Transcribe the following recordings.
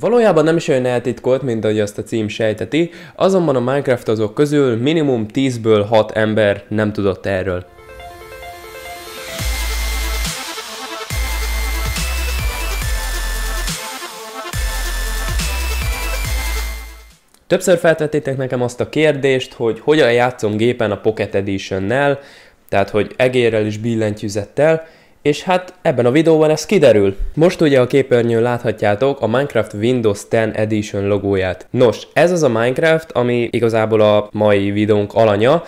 Valójában nem is olyan eltitkolt, mint ahogy azt a cím sejteti, azonban a Minecraft azok közül minimum 10-ből 6 ember nem tudott erről. Többször feltettétek nekem azt a kérdést, hogy hogyan játszom gépen a Pocket Edition-nel, tehát hogy egérrel és billentyűzettel, és hát ebben a videóban ez kiderül. Most ugye a képernyőn láthatjátok a Minecraft Windows 10 Edition logóját. Nos, ez az a Minecraft, ami igazából a mai videónk alanya,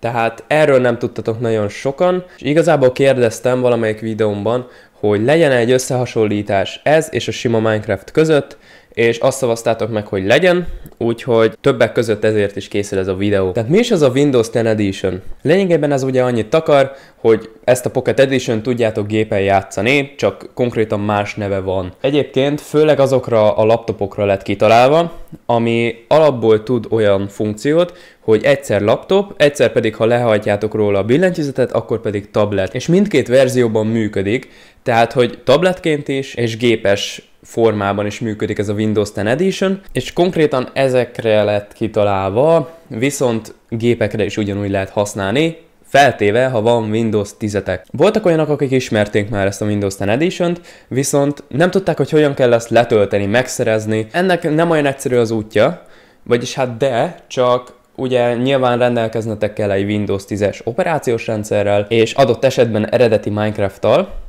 tehát erről nem tudtatok nagyon sokan, és igazából kérdeztem valamelyik videómban, hogy legyen egy összehasonlítás ez és a sima Minecraft között, és azt szavaztátok meg, hogy legyen, úgyhogy többek között ezért is készül ez a videó. Tehát mi is az a Windows 10 Edition? Lényegében ez ugye annyit takar, hogy ezt a Pocket Edition tudjátok gépen játszani, csak konkrétan más neve van. Egyébként főleg azokra a laptopokra lett kitalálva, ami alapból tud olyan funkciót, hogy egyszer laptop, egyszer pedig ha lehajtjátok róla a billentyűzetet, akkor pedig tablet. És mindkét verzióban működik, tehát hogy tabletként is és gépes formában is működik ez a Windows 10 Edition, és konkrétan ezekre lett kitalálva, viszont gépekre is ugyanúgy lehet használni, feltéve, ha van Windows 10-etek. Voltak olyanok, akik ismerték már ezt a Windows 10 edition viszont nem tudták, hogy hogyan kell ezt letölteni, megszerezni. Ennek nem olyan egyszerű az útja, vagyis hát de, csak ugye nyilván rendelkeznetek kell egy Windows 10-es operációs rendszerrel, és adott esetben eredeti Minecraft-tal,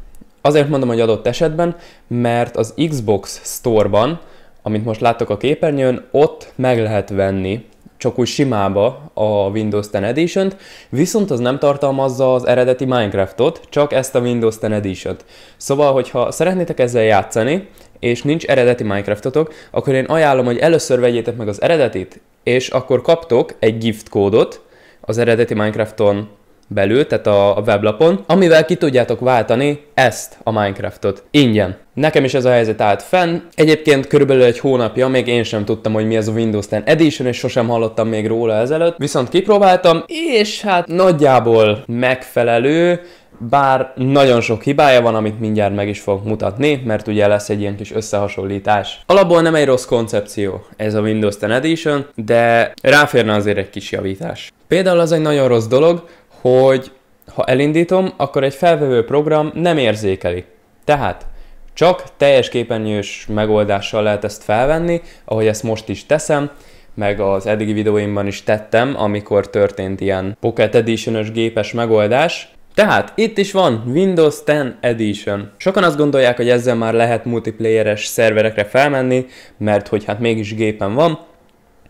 Azért mondom, hogy adott esetben, mert az Xbox Store-ban, amit most láttok a képernyőn, ott meg lehet venni csak úgy simába a Windows 10 edition viszont az nem tartalmazza az eredeti Minecraftot, csak ezt a Windows 10 edition -t. Szóval, hogyha szeretnétek ezzel játszani, és nincs eredeti Minecraftotok, akkor én ajánlom, hogy először vegyétek meg az eredetit, és akkor kaptok egy gift kódot az eredeti Minecrafton belül, tehát a, a weblapon, amivel ki tudjátok váltani ezt a Minecraftot ingyen. Nekem is ez a helyzet állt fenn. Egyébként körülbelül egy hónapja még én sem tudtam, hogy mi ez a Windows 10 Edition, és sosem hallottam még róla ezelőtt. Viszont kipróbáltam, és hát nagyjából megfelelő, bár nagyon sok hibája van, amit mindjárt meg is fog mutatni, mert ugye lesz egy ilyen kis összehasonlítás. Alapból nem egy rossz koncepció ez a Windows 10 Edition, de ráférne azért egy kis javítás. Például az egy nagyon rossz dolog, hogy ha elindítom, akkor egy felvevő program nem érzékeli. Tehát csak teljes képernyős megoldással lehet ezt felvenni, ahogy ezt most is teszem, meg az eddigi videóimban is tettem, amikor történt ilyen Pocket edition gépes megoldás. Tehát itt is van Windows 10 Edition. Sokan azt gondolják, hogy ezzel már lehet multiplayeres szerverekre felmenni, mert hogy hát mégis gépen van,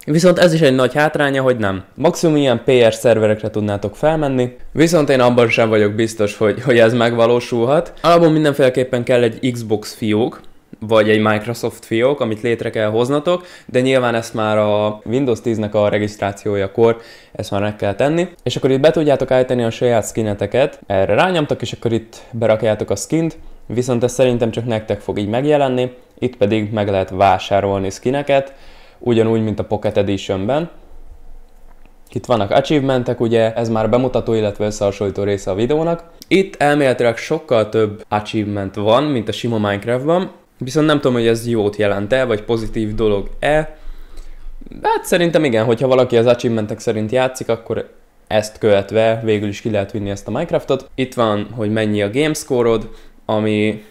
Viszont ez is egy nagy hátránya, hogy nem. Maximum ilyen PR szerverekre tudnátok felmenni, viszont én abban sem vagyok biztos, hogy, hogy ez megvalósulhat. Alapból mindenféleképpen kell egy Xbox fiók, vagy egy Microsoft fiók, amit létre kell hoznatok, de nyilván ezt már a Windows 10-nek a regisztrációjakor ezt már meg kell tenni. És akkor itt be tudjátok állítani a saját skineteket, erre rányomtak, és akkor itt berakjátok a skint, viszont ez szerintem csak nektek fog így megjelenni, itt pedig meg lehet vásárolni skineket, ugyanúgy, mint a Pocket Editionben. Itt vannak achievementek, ugye ez már bemutató, illetve összehasonlító része a videónak. Itt elméletileg sokkal több achievement van, mint a sima Minecraftban, viszont nem tudom, hogy ez jót jelent-e, vagy pozitív dolog-e. De hát szerintem igen, hogyha valaki az achievementek szerint játszik, akkor ezt követve végül is ki lehet vinni ezt a Minecraftot. Itt van, hogy mennyi a gamescore-od, ami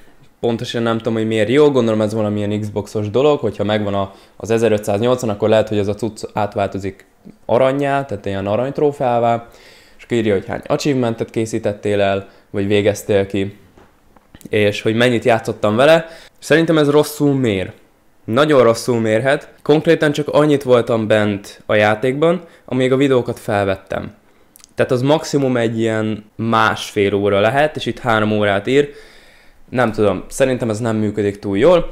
pontosan nem tudom, hogy miért jó, gondolom ez valamilyen Xboxos dolog, hogyha megvan az 1580, akkor lehet, hogy az a cucc átváltozik aranyjá, tehát ilyen aranytrófeává, és írja, hogy hány achievementet készítettél el, vagy végeztél ki, és hogy mennyit játszottam vele. Szerintem ez rosszul mér. Nagyon rosszul mérhet. Konkrétan csak annyit voltam bent a játékban, amíg a videókat felvettem. Tehát az maximum egy ilyen másfél óra lehet, és itt három órát ír, nem tudom, szerintem ez nem működik túl jól.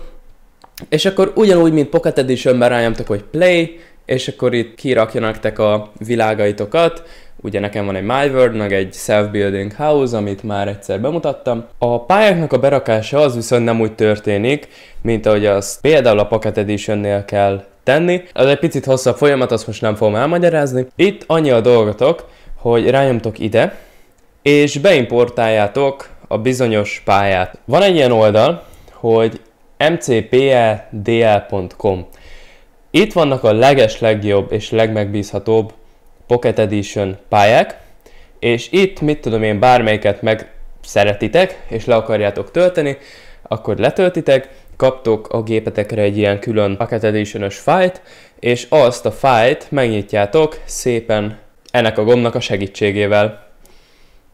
És akkor ugyanúgy, mint Pocket Edition-ben rányomtok, hogy play, és akkor itt kirakja nektek a világaitokat. Ugye nekem van egy My World, meg egy Self-Building House, amit már egyszer bemutattam. A pályáknak a berakása az viszont nem úgy történik, mint ahogy azt például a Pocket Edition-nél kell tenni. Ez egy picit hosszabb folyamat, azt most nem fogom elmagyarázni. Itt annyi a dolgotok, hogy rányomtok ide, és beimportáljátok a bizonyos pályát. Van egy ilyen oldal, hogy mcpldl.com. E itt vannak a leges legjobb és legmegbízhatóbb Pocket Edition pályák, és itt, mit tudom én, bármelyiket meg szeretitek, és le akarjátok tölteni, akkor letöltitek, kaptok a gépetekre egy ilyen külön Pocket edition fájt, és azt a fájt megnyitjátok szépen ennek a gombnak a segítségével.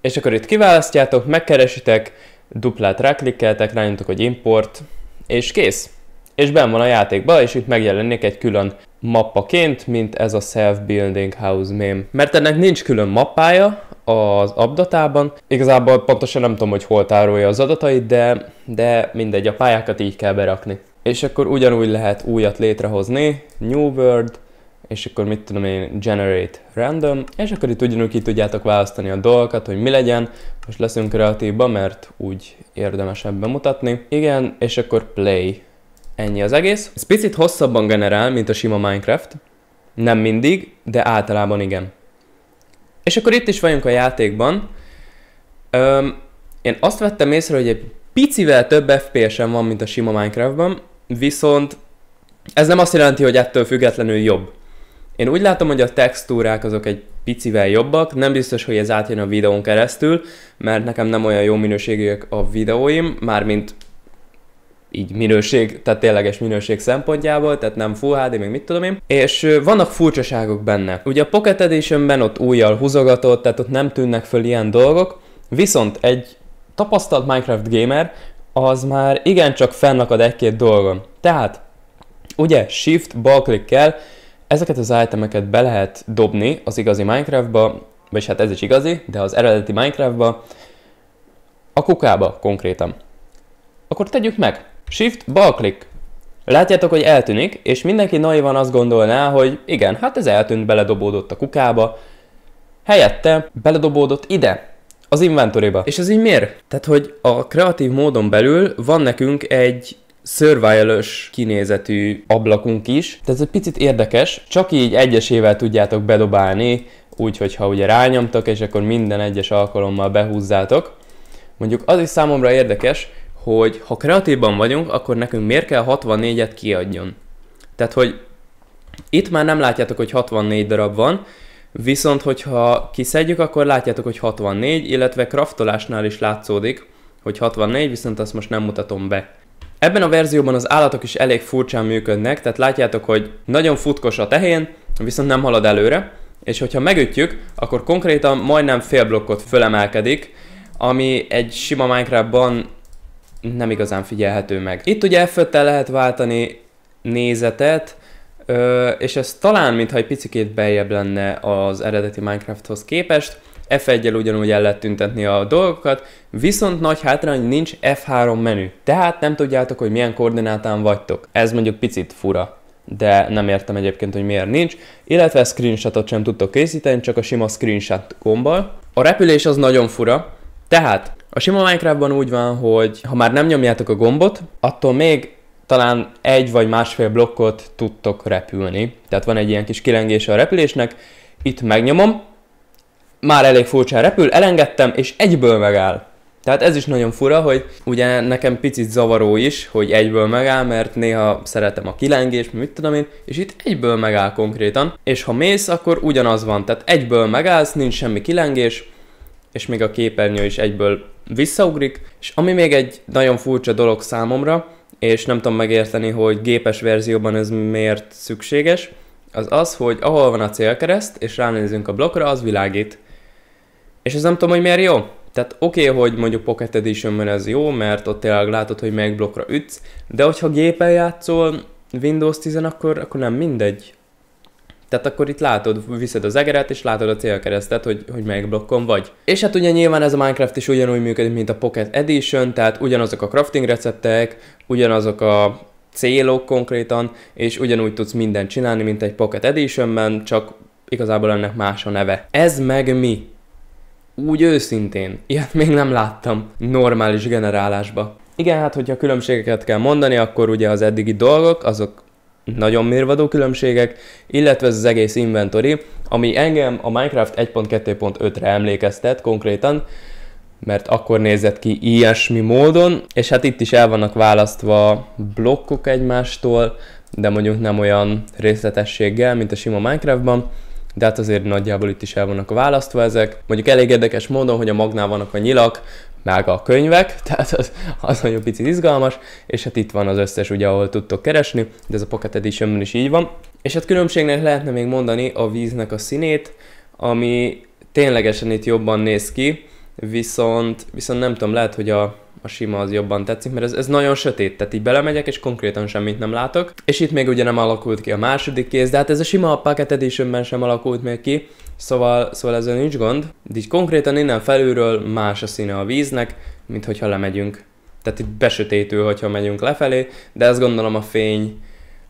És akkor itt kiválasztjátok, megkeresitek, duplát ráklikkeltek, rányomtok, hogy import, és kész. És benn van a játékba, és itt megjelenik egy külön mappaként, mint ez a Self-Building House meme. Mert ennek nincs külön mappája az abdatában. Igazából pontosan nem tudom, hogy hol tárolja az adatait, de, de mindegy, a pályákat így kell berakni. És akkor ugyanúgy lehet újat létrehozni, New World, és akkor mit tudom én, generate random, és akkor itt ugyanúgy ki tudjátok választani a dolgokat, hogy mi legyen, most leszünk kreatívba, mert úgy érdemesebb bemutatni. Igen, és akkor play. Ennyi az egész. Ez picit hosszabban generál, mint a sima Minecraft. Nem mindig, de általában igen. És akkor itt is vagyunk a játékban. Öm, én azt vettem észre, hogy egy picivel több FPS-en van, mint a sima Minecraftban, viszont ez nem azt jelenti, hogy ettől függetlenül jobb. Én úgy látom, hogy a textúrák azok egy picivel jobbak, nem biztos, hogy ez átjön a videón keresztül, mert nekem nem olyan jó minőségűek a videóim, mármint így minőség, tehát tényleges minőség szempontjából, tehát nem Full HD, még mit tudom én. És vannak furcsaságok benne. Ugye a Pocket Editionben ott újjal húzogatott, tehát ott nem tűnnek föl ilyen dolgok, viszont egy tapasztalt Minecraft gamer az már igencsak fennakad egy-két dolgon. Tehát, ugye Shift bal klikkel Ezeket az itemeket be lehet dobni az igazi Minecraftba, vagyis hát ez is igazi, de az eredeti Minecraftba, a kukába konkrétan. Akkor tegyük meg. Shift, bal klik. Látjátok, hogy eltűnik, és mindenki naivan azt gondolná, hogy igen, hát ez eltűnt, beledobódott a kukába, helyette beledobódott ide, az -ba. És ez így miért? Tehát, hogy a kreatív módon belül van nekünk egy survival kinézetű ablakunk is. Tehát ez egy picit érdekes, csak így egyesével tudjátok bedobálni, úgyhogy ha ugye rányomtok, és akkor minden egyes alkalommal behúzzátok. Mondjuk az is számomra érdekes, hogy ha kreatívban vagyunk, akkor nekünk miért kell 64-et kiadjon? Tehát, hogy itt már nem látjátok, hogy 64 darab van, viszont hogyha kiszedjük, akkor látjátok, hogy 64, illetve kraftolásnál is látszódik, hogy 64, viszont azt most nem mutatom be. Ebben a verzióban az állatok is elég furcsán működnek, tehát látjátok, hogy nagyon futkos a tehén, viszont nem halad előre, és hogyha megütjük, akkor konkrétan majdnem fél blokkot fölemelkedik, ami egy sima Minecraftban nem igazán figyelhető meg. Itt ugye f lehet váltani nézetet, és ez talán mintha egy picikét beljebb lenne az eredeti Minecrafthoz képest, F1-el ugyanúgy el lehet tüntetni a dolgokat, viszont nagy hátrány nincs F3 menü, tehát nem tudjátok, hogy milyen koordinátán vagytok. Ez mondjuk picit fura de nem értem egyébként, hogy miért nincs, illetve screenshotot sem tudtok készíteni, csak a sima screenshot gombbal. A repülés az nagyon fura, tehát a sima Minecraftban úgy van, hogy ha már nem nyomjátok a gombot, attól még talán egy vagy másfél blokkot tudtok repülni. Tehát van egy ilyen kis kilengése a repülésnek, itt megnyomom, már elég furcsán repül, elengedtem, és egyből megáll. Tehát ez is nagyon fura, hogy ugye nekem picit zavaró is, hogy egyből megáll, mert néha szeretem a kilengést, mit tudom én, és itt egyből megáll konkrétan, és ha mész, akkor ugyanaz van, tehát egyből megállsz, nincs semmi kilengés, és még a képernyő is egyből visszaugrik, és ami még egy nagyon furcsa dolog számomra, és nem tudom megérteni, hogy gépes verzióban ez miért szükséges, az az, hogy ahol van a célkereszt, és ránézünk a blokkra, az világít. És ez nem tudom, hogy miért jó. Tehát oké, okay, hogy mondjuk Pocket edition ez jó, mert ott tényleg látod, hogy melyik blokkra ütsz, de hogyha gépen játszol Windows 10 akkor, akkor nem mindegy. Tehát akkor itt látod, viszed az egeret, és látod a célkeresztet, hogy, hogy melyik blokkon vagy. És hát ugye nyilván ez a Minecraft is ugyanúgy működik, mint a Pocket Edition, tehát ugyanazok a crafting receptek, ugyanazok a célok konkrétan, és ugyanúgy tudsz mindent csinálni, mint egy Pocket Editionben, csak igazából ennek más a neve. Ez meg mi? Úgy őszintén, ilyet még nem láttam normális generálásba. Igen, hát hogyha különbségeket kell mondani, akkor ugye az eddigi dolgok, azok nagyon mérvadó különbségek, illetve ez az egész inventory, ami engem a Minecraft 1.2.5-re emlékeztet konkrétan, mert akkor nézett ki ilyesmi módon, és hát itt is el vannak választva blokkok egymástól, de mondjuk nem olyan részletességgel, mint a sima Minecraftban de hát azért nagyjából itt is el vannak választva ezek. Mondjuk elég érdekes módon, hogy a magnál vannak a nyilak, meg a könyvek, tehát az, az nagyon picit izgalmas, és hát itt van az összes, ugye, ahol tudtok keresni, de ez a Pocket edition is így van. És hát különbségnek lehetne még mondani a víznek a színét, ami ténylegesen itt jobban néz ki, viszont, viszont nem tudom, lehet, hogy a, a sima az jobban tetszik, mert ez, ez nagyon sötét, tehát így belemegyek, és konkrétan semmit nem látok. És itt még ugye nem alakult ki a második kéz, de hát ez a sima Pocket Editionben sem alakult még ki, szóval, szóval ezzel nincs gond. De így konkrétan innen felülről más a színe a víznek, mint hogyha lemegyünk. Tehát itt besötétül, hogyha megyünk lefelé, de ezt gondolom a fény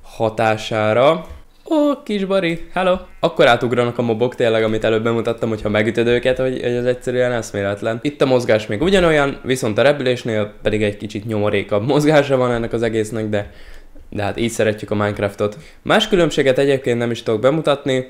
hatására. Ó, oh, kis Bari, hello! Akkor átugranak a mobok tényleg, amit előbb bemutattam, hogyha megütöd őket, hogy, hogy ez egyszerűen eszméletlen. Itt a mozgás még ugyanolyan, viszont a repülésnél pedig egy kicsit nyomorékabb mozgása van ennek az egésznek, de, de hát így szeretjük a Minecraftot. Más különbséget egyébként nem is tudok bemutatni,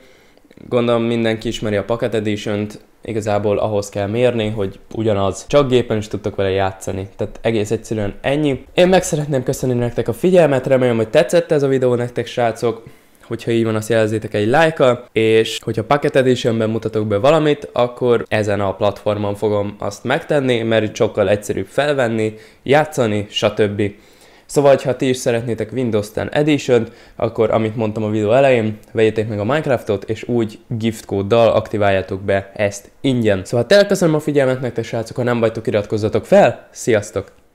gondolom mindenki ismeri a Pocket edition -t. igazából ahhoz kell mérni, hogy ugyanaz. Csak gépen is tudtok vele játszani, tehát egész egyszerűen ennyi. Én meg szeretném köszönni nektek a figyelmet, remélem, hogy tetszett ez a videó nektek srácok. Hogyha így van, azt jelzétek egy like, és hogyha Packet Editionben mutatok be valamit, akkor ezen a platformon fogom azt megtenni, mert itt sokkal egyszerűbb felvenni, játszani, stb. Szóval, ha ti is szeretnétek Windows 10 edition akkor, amit mondtam a videó elején, vegyétek meg a Minecraftot, és úgy gift kóddal aktiváljátok be ezt ingyen. Szóval tényleg köszönöm a figyelmet nektek, srácok, ha nem vagytok, iratkozzatok fel, sziasztok!